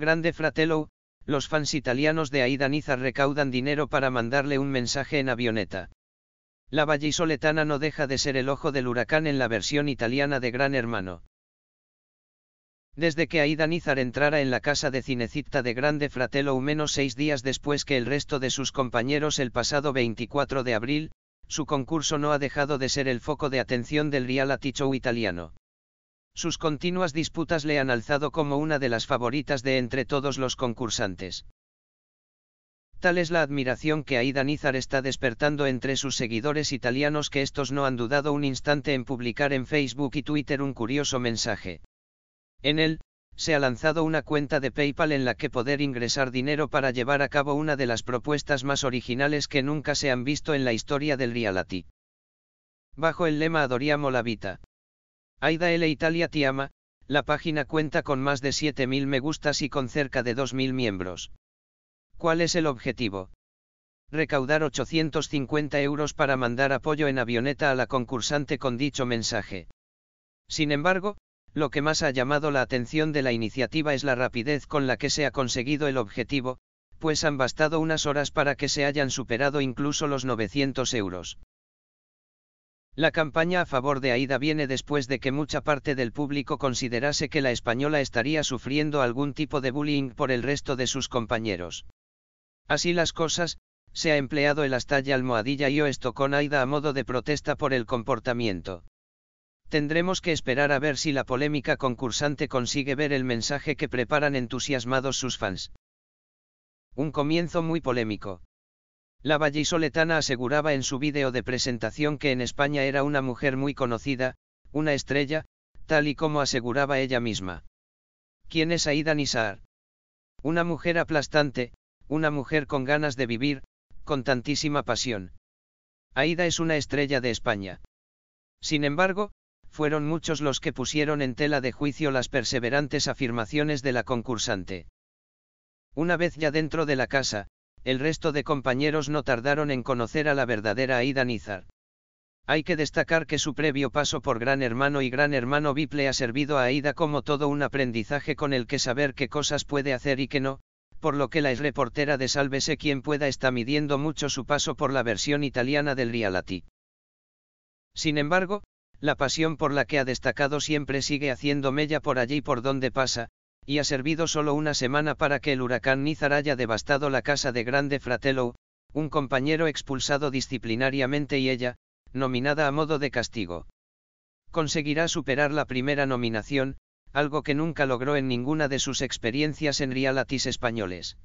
Grande Fratello, los fans italianos de Aida recaudan dinero para mandarle un mensaje en avioneta. La vallisoletana no deja de ser el ojo del huracán en la versión italiana de Gran Hermano. Desde que Aida Nizar entrara en la casa de cinecita de Grande Fratello menos seis días después que el resto de sus compañeros el pasado 24 de abril, su concurso no ha dejado de ser el foco de atención del real show italiano sus continuas disputas le han alzado como una de las favoritas de entre todos los concursantes. Tal es la admiración que Aida Nizar está despertando entre sus seguidores italianos que estos no han dudado un instante en publicar en Facebook y Twitter un curioso mensaje. En él, se ha lanzado una cuenta de PayPal en la que poder ingresar dinero para llevar a cabo una de las propuestas más originales que nunca se han visto en la historia del reality. Bajo el lema Adoriamo la Vita. Aida L. Italia Tiama, ama, la página cuenta con más de 7.000 me gustas y con cerca de 2.000 miembros. ¿Cuál es el objetivo? Recaudar 850 euros para mandar apoyo en avioneta a la concursante con dicho mensaje. Sin embargo, lo que más ha llamado la atención de la iniciativa es la rapidez con la que se ha conseguido el objetivo, pues han bastado unas horas para que se hayan superado incluso los 900 euros. La campaña a favor de Aida viene después de que mucha parte del público considerase que la española estaría sufriendo algún tipo de bullying por el resto de sus compañeros. Así las cosas, se ha empleado el astalla almohadilla y o esto con Aida a modo de protesta por el comportamiento. Tendremos que esperar a ver si la polémica concursante consigue ver el mensaje que preparan entusiasmados sus fans. Un comienzo muy polémico. La vallisoletana aseguraba en su vídeo de presentación que en España era una mujer muy conocida, una estrella, tal y como aseguraba ella misma. ¿Quién es Aida Nisar? Una mujer aplastante, una mujer con ganas de vivir, con tantísima pasión. Aida es una estrella de España. Sin embargo, fueron muchos los que pusieron en tela de juicio las perseverantes afirmaciones de la concursante. Una vez ya dentro de la casa, el resto de compañeros no tardaron en conocer a la verdadera Aida Nizar. Hay que destacar que su previo paso por Gran Hermano y Gran Hermano Biple ha servido a Aida como todo un aprendizaje con el que saber qué cosas puede hacer y qué no, por lo que la ex reportera de Sálvese quien pueda está midiendo mucho su paso por la versión italiana del reality. Sin embargo, la pasión por la que ha destacado siempre sigue haciendo mella por allí por donde pasa, y ha servido solo una semana para que el huracán Nizar haya devastado la casa de Grande Fratello, un compañero expulsado disciplinariamente y ella, nominada a modo de castigo. Conseguirá superar la primera nominación, algo que nunca logró en ninguna de sus experiencias en realities españoles.